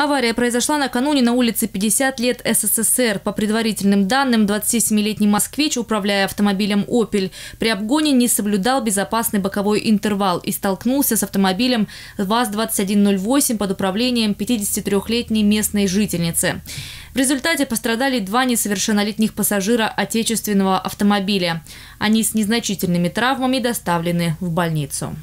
Авария произошла накануне на улице 50 лет СССР. По предварительным данным, 27-летний москвич, управляя автомобилем «Опель», при обгоне не соблюдал безопасный боковой интервал и столкнулся с автомобилем ВАЗ-2108 под управлением 53-летней местной жительницы. В результате пострадали два несовершеннолетних пассажира отечественного автомобиля. Они с незначительными травмами доставлены в больницу.